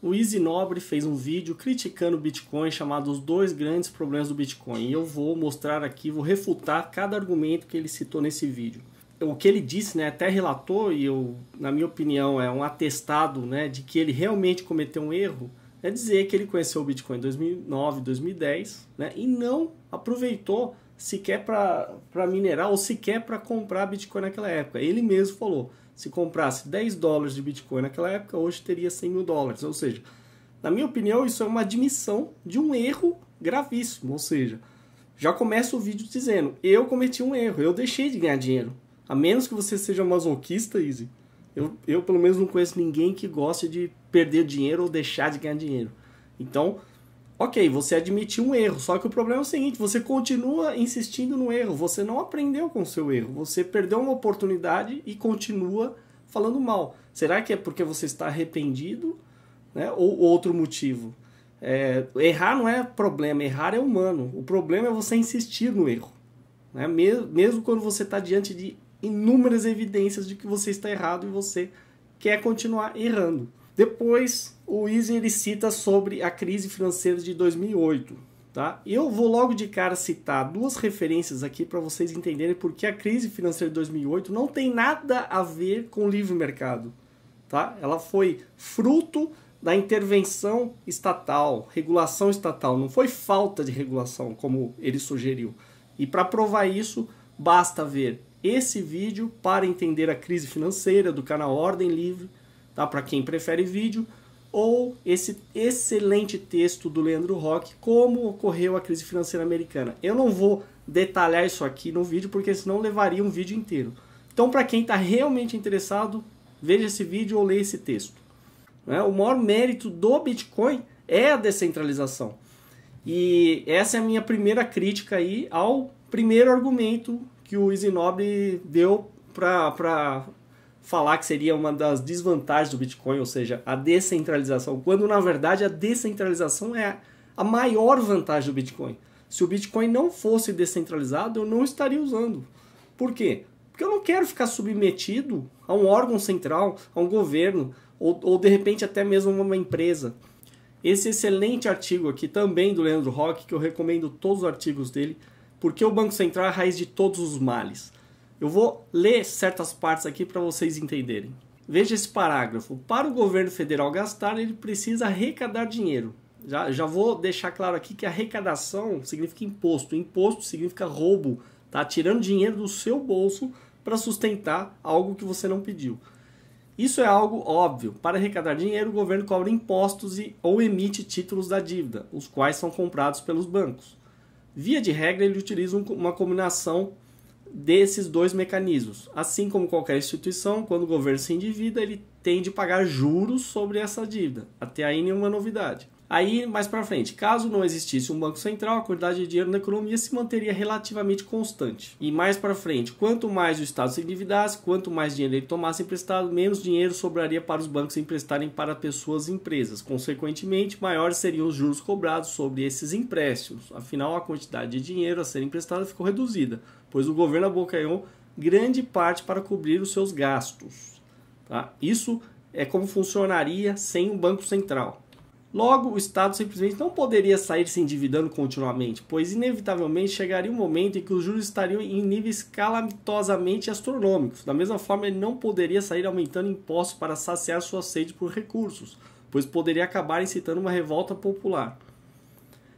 O Easy Nobre fez um vídeo criticando o Bitcoin chamado Os Dois Grandes Problemas do Bitcoin. E eu vou mostrar aqui, vou refutar cada argumento que ele citou nesse vídeo. O que ele disse, né, até relatou, e eu, na minha opinião, é um atestado né, de que ele realmente cometeu um erro, é dizer que ele conheceu o Bitcoin em 2009, 2010, né, e não aproveitou sequer para minerar ou sequer para comprar Bitcoin naquela época. Ele mesmo falou se comprasse 10 dólares de Bitcoin naquela época, hoje teria 100 mil dólares. Ou seja, na minha opinião, isso é uma admissão de um erro gravíssimo. Ou seja, já começa o vídeo dizendo: eu cometi um erro, eu deixei de ganhar dinheiro. A menos que você seja masoquista, Easy. Eu, eu pelo menos não conheço ninguém que goste de perder dinheiro ou deixar de ganhar dinheiro. Então, Ok, você admitiu um erro, só que o problema é o seguinte: você continua insistindo no erro, você não aprendeu com o seu erro, você perdeu uma oportunidade e continua falando mal. Será que é porque você está arrependido né? ou outro motivo? É, errar não é problema, errar é humano. O problema é você insistir no erro. Né? Mesmo, mesmo quando você está diante de inúmeras evidências de que você está errado e você quer continuar errando. Depois, o Easy ele cita sobre a crise financeira de 2008. Tá? Eu vou logo de cara citar duas referências aqui para vocês entenderem porque a crise financeira de 2008 não tem nada a ver com o livre mercado. Tá? Ela foi fruto da intervenção estatal, regulação estatal, não foi falta de regulação, como ele sugeriu. E para provar isso, basta ver esse vídeo para entender a crise financeira do canal Ordem Livre tá? Para quem prefere vídeo, ou esse excelente texto do Leandro Rock, como ocorreu a crise financeira americana. Eu não vou detalhar isso aqui no vídeo, porque senão levaria um vídeo inteiro. Então, para quem está realmente interessado, veja esse vídeo ou leia esse texto. Né? O maior mérito do Bitcoin é a descentralização. E essa é a minha primeira crítica aí ao primeiro argumento que o Isinobre deu para falar que seria uma das desvantagens do Bitcoin, ou seja, a descentralização, quando na verdade a descentralização é a maior vantagem do Bitcoin. Se o Bitcoin não fosse descentralizado, eu não estaria usando. Por quê? Porque eu não quero ficar submetido a um órgão central, a um governo, ou, ou de repente até mesmo uma empresa. Esse excelente artigo aqui também do Leandro Rock, que eu recomendo todos os artigos dele, porque o Banco Central é a raiz de todos os males. Eu vou ler certas partes aqui para vocês entenderem. Veja esse parágrafo. Para o governo federal gastar, ele precisa arrecadar dinheiro. Já, já vou deixar claro aqui que arrecadação significa imposto. Imposto significa roubo. Tá tirando dinheiro do seu bolso para sustentar algo que você não pediu. Isso é algo óbvio. Para arrecadar dinheiro, o governo cobra impostos e, ou emite títulos da dívida, os quais são comprados pelos bancos. Via de regra, ele utiliza uma combinação desses dois mecanismos. Assim como qualquer instituição, quando o governo se endivida, ele tem de pagar juros sobre essa dívida. Até aí nenhuma novidade. Aí, mais para frente, caso não existisse um banco central, a quantidade de dinheiro na economia se manteria relativamente constante. E mais para frente, quanto mais o Estado se endividasse, quanto mais dinheiro ele tomasse emprestado, menos dinheiro sobraria para os bancos emprestarem para pessoas e empresas. Consequentemente, maiores seriam os juros cobrados sobre esses empréstimos. Afinal, a quantidade de dinheiro a ser emprestada ficou reduzida, pois o governo abocanhou grande parte para cobrir os seus gastos. Tá? Isso é como funcionaria sem um banco central. Logo, o Estado simplesmente não poderia sair se endividando continuamente, pois inevitavelmente chegaria um momento em que os juros estariam em níveis calamitosamente astronômicos. Da mesma forma, ele não poderia sair aumentando impostos para saciar sua sede por recursos, pois poderia acabar incitando uma revolta popular.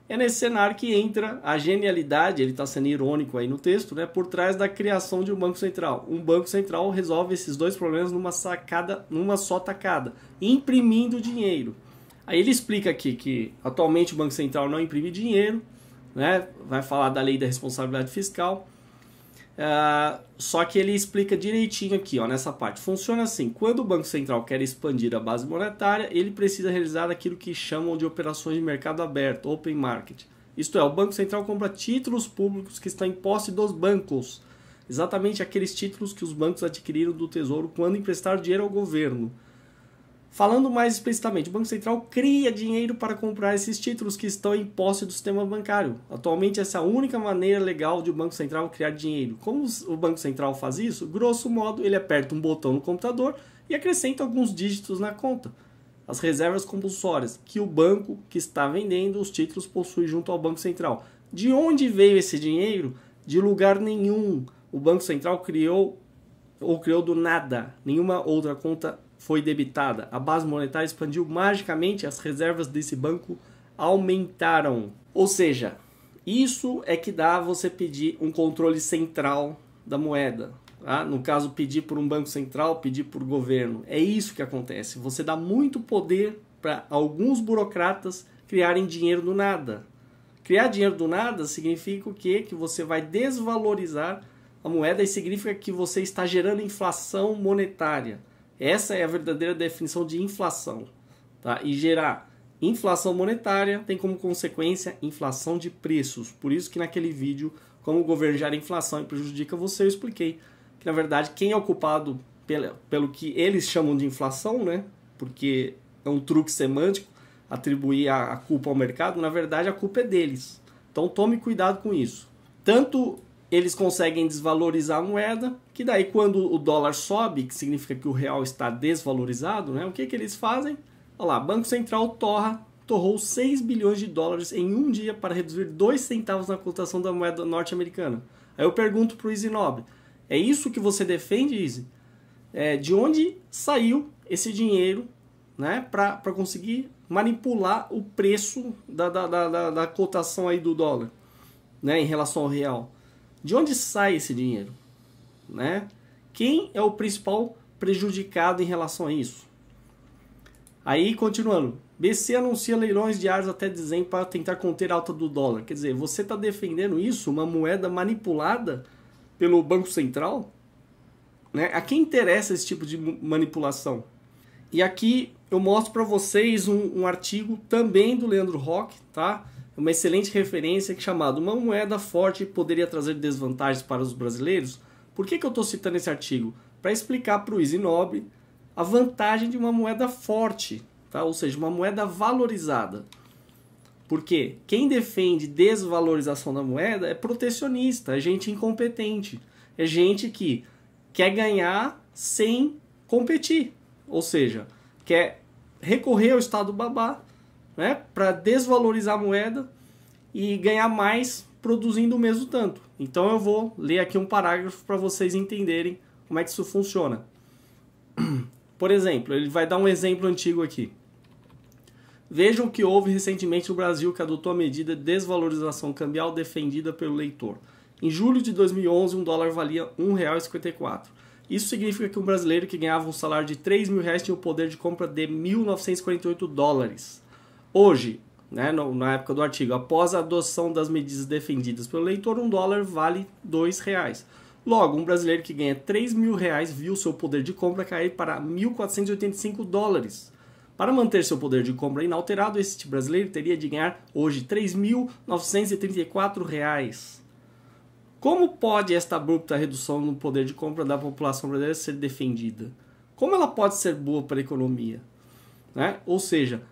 É nesse cenário que entra a genialidade, ele está sendo irônico aí no texto, né, por trás da criação de um banco central. Um banco central resolve esses dois problemas numa sacada, numa só tacada, imprimindo dinheiro. Aí ele explica aqui que atualmente o Banco Central não imprime dinheiro, né? vai falar da lei da responsabilidade fiscal. Uh, só que ele explica direitinho aqui, ó, nessa parte. Funciona assim: quando o Banco Central quer expandir a base monetária, ele precisa realizar aquilo que chamam de operações de mercado aberto, open market. Isto é, o Banco Central compra títulos públicos que estão em posse dos bancos, exatamente aqueles títulos que os bancos adquiriram do Tesouro quando emprestaram dinheiro ao governo. Falando mais explicitamente, o Banco Central cria dinheiro para comprar esses títulos que estão em posse do sistema bancário. Atualmente, essa é a única maneira legal de o Banco Central criar dinheiro. Como o Banco Central faz isso? Grosso modo, ele aperta um botão no computador e acrescenta alguns dígitos na conta. As reservas compulsórias que o banco que está vendendo os títulos possui junto ao Banco Central. De onde veio esse dinheiro? De lugar nenhum. O Banco Central criou ou criou do nada nenhuma outra conta foi debitada. A base monetária expandiu magicamente, as reservas desse banco aumentaram. Ou seja, isso é que dá você pedir um controle central da moeda. Tá? No caso, pedir por um banco central, pedir por governo. É isso que acontece. Você dá muito poder para alguns burocratas criarem dinheiro do nada. Criar dinheiro do nada significa o quê? Que você vai desvalorizar a moeda e significa que você está gerando inflação monetária. Essa é a verdadeira definição de inflação. Tá? E gerar inflação monetária tem como consequência inflação de preços. Por isso que naquele vídeo, como o governo gera inflação e prejudica você, eu expliquei que, na verdade, quem é o culpado pelo, pelo que eles chamam de inflação, né? porque é um truque semântico atribuir a, a culpa ao mercado, na verdade, a culpa é deles. Então tome cuidado com isso. Tanto eles conseguem desvalorizar a moeda, que daí quando o dólar sobe, que significa que o real está desvalorizado, né? O que, que eles fazem? Olha lá, Banco Central torra, torrou 6 bilhões de dólares em um dia para reduzir 2 centavos na cotação da moeda norte-americana. Aí eu pergunto para o Easy Nobre, é isso que você defende, Easy? É, de onde saiu esse dinheiro né, para conseguir manipular o preço da, da, da, da, da cotação aí do dólar né, em relação ao real? De onde sai esse dinheiro? Né? Quem é o principal prejudicado em relação a isso? Aí, continuando. BC anuncia leilões diários até dezembro para tentar conter a alta do dólar. Quer dizer, você está defendendo isso? Uma moeda manipulada pelo Banco Central? Né? A quem interessa esse tipo de manipulação? E aqui eu mostro para vocês um, um, artigo também do Leandro Rock, tá? uma excelente referência que é chamada Uma moeda forte poderia trazer desvantagens para os brasileiros. Por que, que eu estou citando esse artigo? Para explicar para o Isinobre a vantagem de uma moeda forte, tá? ou seja, uma moeda valorizada. Porque quem defende desvalorização da moeda é protecionista, é gente incompetente, é gente que quer ganhar sem competir, ou seja, quer recorrer ao estado babá né, para desvalorizar a moeda e ganhar mais produzindo o mesmo tanto. Então eu vou ler aqui um parágrafo para vocês entenderem como é que isso funciona. Por exemplo, ele vai dar um exemplo antigo aqui. Vejam o que houve recentemente no Brasil que adotou a medida de desvalorização cambial defendida pelo leitor. Em julho de 2011, um dólar valia R$ 1,54. Isso significa que um brasileiro que ganhava um salário de R$ mil reais tinha o poder de compra de 1.948 dólares. Hoje, né, no, na época do artigo, após a adoção das medidas defendidas pelo leitor, um dólar vale dois reais. Logo, um brasileiro que ganha 3 mil reais viu seu poder de compra cair para 1.485 dólares. Para manter seu poder de compra inalterado, este brasileiro teria de ganhar hoje R$ 3.934. Como pode esta abrupta redução no poder de compra da população brasileira ser defendida? Como ela pode ser boa para a economia? Né? Ou seja,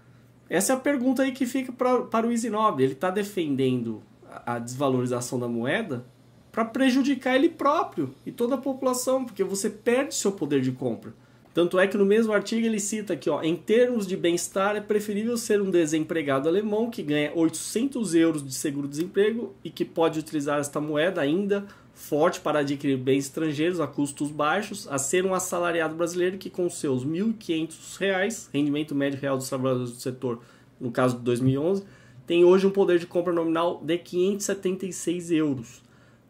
essa é a pergunta aí que fica pra, para o Isinobre. Ele está defendendo a desvalorização da moeda para prejudicar ele próprio e toda a população, porque você perde seu poder de compra. Tanto é que no mesmo artigo ele cita aqui, ó, em termos de bem-estar, é preferível ser um desempregado alemão que ganha 800 euros de seguro-desemprego e que pode utilizar esta moeda ainda forte para adquirir bens estrangeiros a custos baixos, a ser um assalariado brasileiro que, com seus R$ 1.500, rendimento médio real dos trabalhadores do setor, no caso de 2011, tem hoje um poder de compra nominal de 576 euros,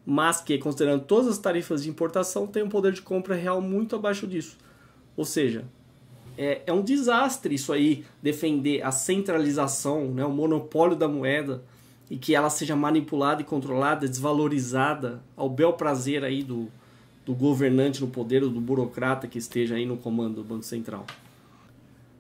mas que, considerando todas as tarifas de importação, tem um poder de compra real muito abaixo disso. Ou seja, é, é um desastre isso aí, defender a centralização, né, o monopólio da moeda e que ela seja manipulada e controlada, desvalorizada ao bel prazer aí do, do governante no poder ou do burocrata que esteja aí no comando do Banco Central.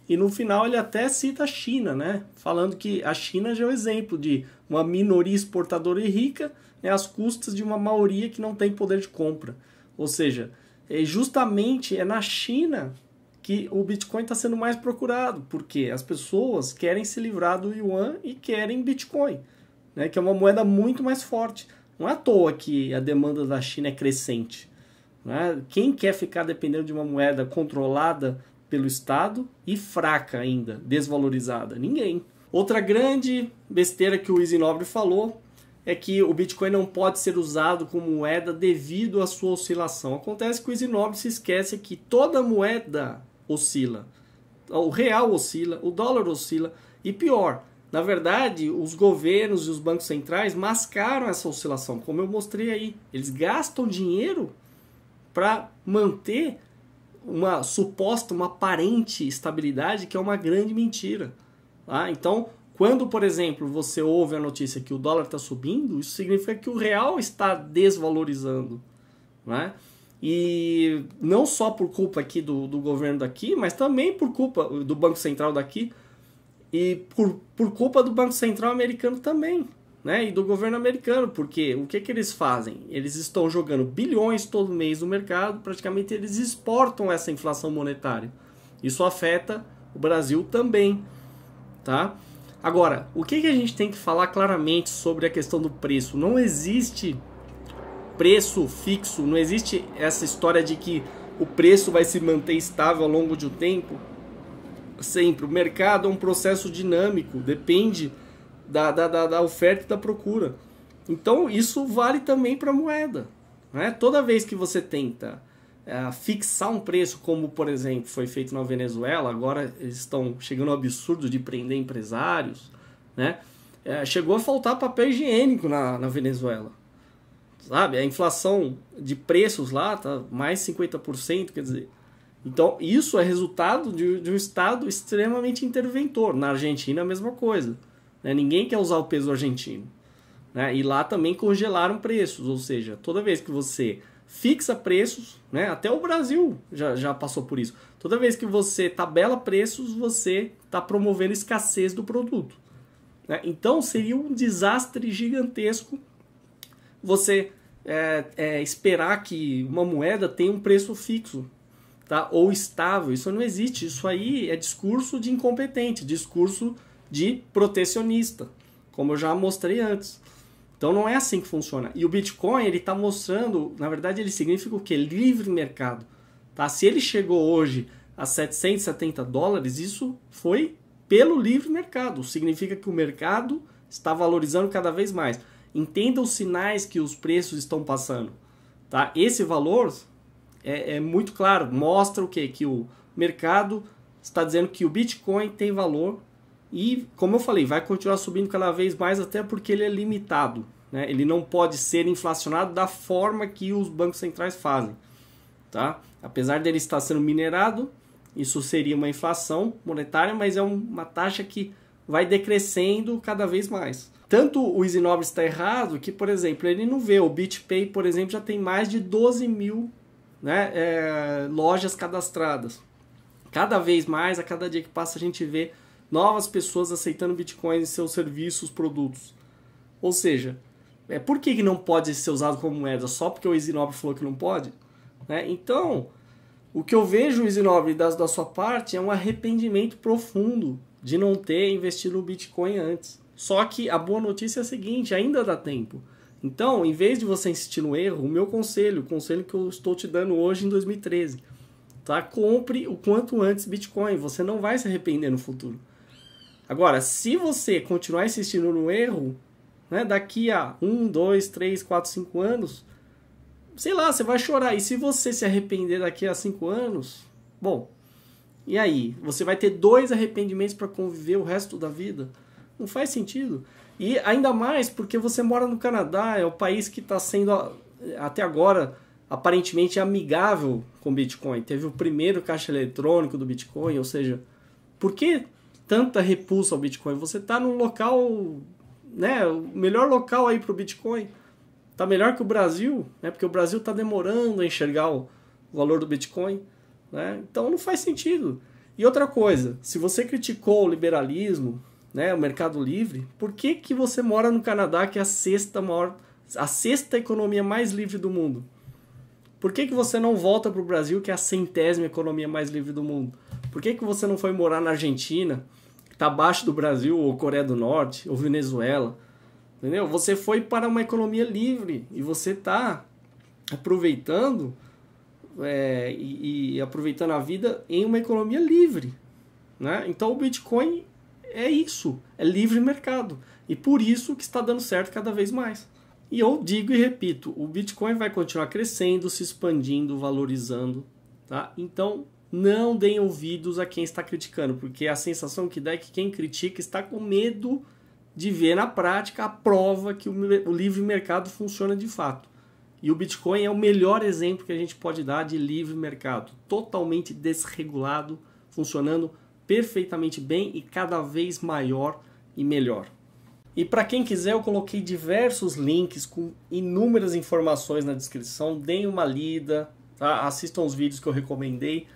E no final ele até cita a China, né? Falando que a China já é o um exemplo de uma minoria exportadora e rica né, às custas de uma maioria que não tem poder de compra. Ou seja, é justamente é na China que o Bitcoin está sendo mais procurado, porque as pessoas querem se livrar do yuan e querem Bitcoin né, que é uma moeda muito mais forte. Não é à toa que a demanda da China é crescente. Né? Quem quer ficar dependendo de uma moeda controlada pelo Estado e fraca ainda, desvalorizada? Ninguém. Outra grande besteira que o Easy Nobre falou é que o Bitcoin não pode ser usado como moeda devido à sua oscilação. Acontece que o Easy Nobre se esquece que toda moeda oscila. O real oscila, o dólar oscila e pior, na verdade, os governos e os bancos centrais mascaram essa oscilação, como eu mostrei aí. Eles gastam dinheiro para manter uma suposta, uma aparente estabilidade, que é uma grande mentira. Tá? Então, quando, por exemplo, você ouve a notícia que o dólar está subindo, isso significa que o real está desvalorizando. Né? E não só por culpa aqui do, do governo daqui, mas também por culpa do Banco Central daqui, e por, por culpa do Banco Central americano também, né? E do governo americano, porque o que, que eles fazem? Eles estão jogando bilhões todo mês no mercado, praticamente eles exportam essa inflação monetária. Isso afeta o Brasil também, tá? Agora, o que, que a gente tem que falar claramente sobre a questão do preço? Não existe preço fixo, não existe essa história de que o preço vai se manter estável ao longo de um tempo sempre. O mercado é um processo dinâmico, depende da, da, da, da oferta e da procura. Então isso vale também para a moeda. Né? Toda vez que você tenta é, fixar um preço, como por exemplo foi feito na Venezuela, agora eles estão chegando ao absurdo de prender empresários, né? É, chegou a faltar papel higiênico na, na Venezuela. Sabe? A inflação de preços lá tá mais 50%, quer dizer, então, isso é resultado de, de um Estado extremamente interventor. Na Argentina, a mesma coisa. Né? Ninguém quer usar o peso argentino. Né? E lá também congelaram preços, ou seja, toda vez que você fixa preços, né? até o Brasil já, já passou por isso. Toda vez que você tabela preços, você está promovendo escassez do produto. Né? Então seria um desastre gigantesco você é, é, esperar que uma moeda tenha um preço fixo tá? ou estável. Isso não existe. Isso aí é discurso de incompetente, discurso de protecionista, como eu já mostrei antes. Então não é assim que funciona. E o Bitcoin ele está mostrando, na verdade ele significa o que? Livre mercado. Tá? Se ele chegou hoje a 770 dólares, isso foi pelo livre mercado. Significa que o mercado está valorizando cada vez mais. Entenda os sinais que os preços estão passando. Tá? Esse valor é, é muito claro, mostra o que? Que o mercado está dizendo que o Bitcoin tem valor e, como eu falei, vai continuar subindo cada vez mais até porque ele é limitado. Né? Ele não pode ser inflacionado da forma que os bancos centrais fazem. Tá? Apesar dele estar sendo minerado, isso seria uma inflação monetária, mas é uma taxa que vai decrescendo cada vez mais. Tanto o Isinobre está errado que, por exemplo, ele não vê. O BitPay, por exemplo, já tem mais de 12 mil né, é, lojas cadastradas. Cada vez mais, a cada dia que passa, a gente vê novas pessoas aceitando Bitcoin em seus serviços, produtos. Ou seja, é, por que, que não pode ser usado como moeda? Só porque o Isinobre falou que não pode? Né? Então, o que eu vejo, Isinobre, da, da sua parte, é um arrependimento profundo de não ter investido no Bitcoin antes. Só que a boa notícia é a seguinte, ainda dá tempo. Então, em vez de você insistir no erro, o meu conselho, o conselho que eu estou te dando hoje em 2013, tá? Compre o quanto antes Bitcoin, você não vai se arrepender no futuro. Agora, se você continuar insistindo no erro, né, daqui a 1, 2, 3, 4, 5 anos, sei lá, você vai chorar. E se você se arrepender daqui a 5 anos, bom, e aí? Você vai ter dois arrependimentos para conviver o resto da vida? Não faz sentido. E ainda mais porque você mora no Canadá, é o país que está sendo até agora aparentemente amigável com Bitcoin. Teve o primeiro caixa eletrônico do Bitcoin, ou seja, por que tanta repulsa ao Bitcoin? Você está no local, né, o melhor local aí para o Bitcoin. Está melhor que o Brasil, né, porque o Brasil está demorando a enxergar o valor do Bitcoin. Né? Então não faz sentido. E outra coisa, se você criticou o liberalismo, né, o Mercado Livre, por que, que você mora no Canadá, que é a sexta maior, a sexta economia mais livre do mundo? Por que, que você não volta para o Brasil, que é a centésima economia mais livre do mundo? Por que, que você não foi morar na Argentina, que está abaixo do Brasil, ou Coreia do Norte, ou Venezuela? Entendeu? Você foi para uma economia livre e você está aproveitando é, e, e aproveitando a vida em uma economia livre. Né? Então o Bitcoin é isso, é livre mercado. E por isso que está dando certo cada vez mais. E eu digo e repito, o Bitcoin vai continuar crescendo, se expandindo, valorizando, tá? Então, não deem ouvidos a quem está criticando, porque a sensação que dá é que quem critica está com medo de ver na prática a prova que o livre mercado funciona de fato. E o Bitcoin é o melhor exemplo que a gente pode dar de livre mercado, totalmente desregulado, funcionando perfeitamente bem e cada vez maior e melhor. E para quem quiser, eu coloquei diversos links com inúmeras informações na descrição. Deem uma lida, tá? assistam os vídeos que eu recomendei.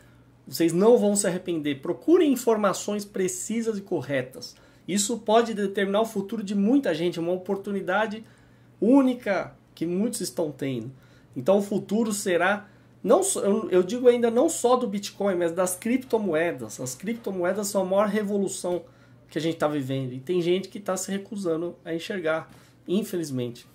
Vocês não vão se arrepender. Procurem informações precisas e corretas. Isso pode determinar o futuro de muita gente, é uma oportunidade única que muitos estão tendo. Então o futuro será não eu, eu digo ainda não só do Bitcoin, mas das criptomoedas. As criptomoedas são a maior revolução que a gente está vivendo. E tem gente que está se recusando a enxergar, infelizmente.